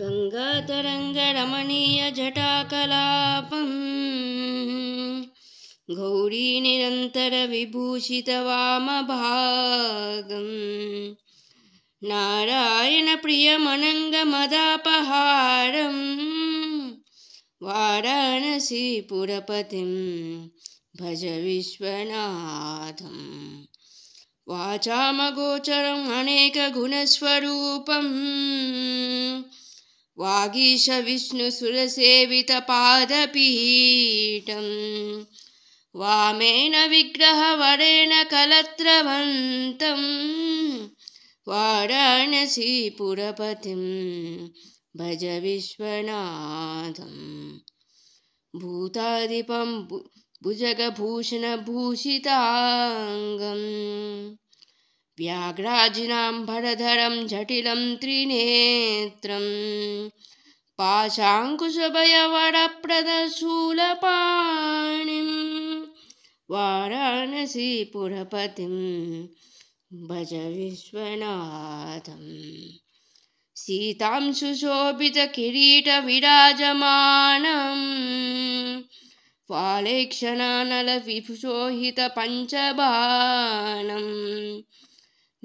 गङ्गातरङ्गरमणीयजटाकलापम् गौरीनिरन्तरविभूषितवामभागम् नारायणप्रियमनङ्गमदापहारम् वाराणसीपुरपतिं भज विश्वनाथम् वाचामगोचरम् अनेकगुणस्वरूपम् वागीशविष्णुसुरसेवितपादपीठं वामेन विग्रहवरेण कलत्रवन्तम् वारणसीपुरपतिं भज विश्वनाथम् भूतादिपम् भुजगभूषणभूषिताङ्गम् व्याघ्राजिनां भरधरं जटिलं त्रिनेत्रं पाशाङ्कुशभयवरप्रदशूलपाणिं वाराणसीपुरपतिं भज विश्वनाथम् सीतां सुशोभितकिरीटविराजमानं फालेक्षणानलविभुशोहितपञ्चबाणम्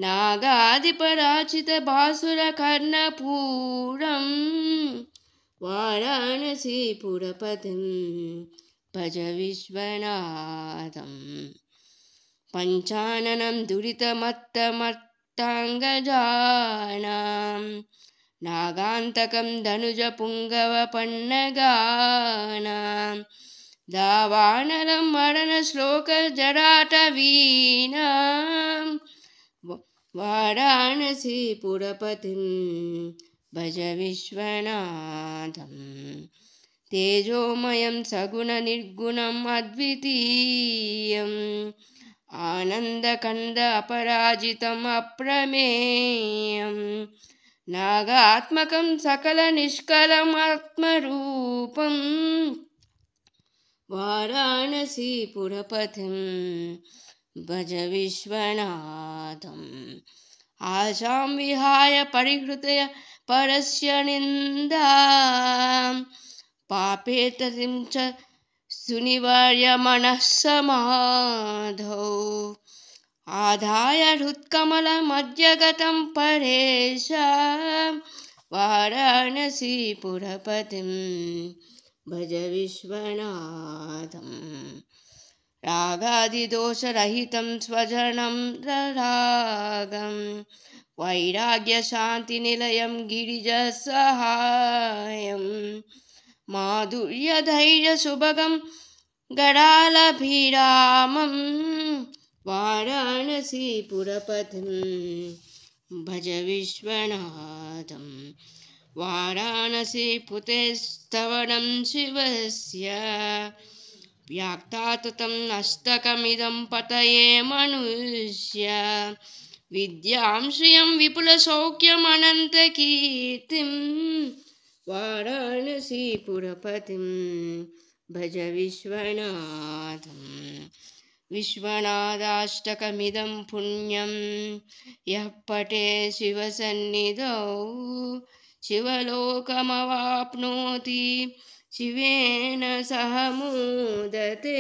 नागादिपराचितबासुरकर्णपूरं वाराणसीपुरपतिं भज विश्वनाथं पञ्चाननं दुरितमत्तमर्ताङ्गजाना नागान्तकं धनुजपुङ्गवपण्णगाणां दावानरं मरणश्लोकजराटवीना वाराणसीपुरपतिं भज विश्वनाथम् तेजोमयं सगुणनिर्गुणम् अद्वितीयम् आनन्दकन्द अपराजितम् अप्रमेयं नागात्मकं सकलनिष्कलम् आत्मरूपम् वाराणसीपुरपथिं भज विश्वनाथम् आशां विहाय परिहृतय परस्य निन्दा पापेतरिं च सुनिवर्यमनः समाधौ आधाय हृत्कमलमद्यगतं परेश वाराणसीपुरपतिं भज विश्वनाथम् रागादिदोषरहितं स्वजनं तरागं वैराग्यशान्तिनिलयं गिरिजसहायम् माधुर्यधैर्यसुभगं गडालभिरामं वाराणसी भज विश्वनाथं वाराणसी शिवस्य व्याक्ताततं नष्टकमिदं पतये मनुष्य विद्यां श्रियं विपुलसौख्यमनन्तकीर्तिं वाराणसीपुरपतिं भज विश्वनाथम् विश्वनादाष्टकमिदं पुण्यं यः पटे शिवसन्निधौ शिवलोकमवाप्नोति शिवेन सह मोदते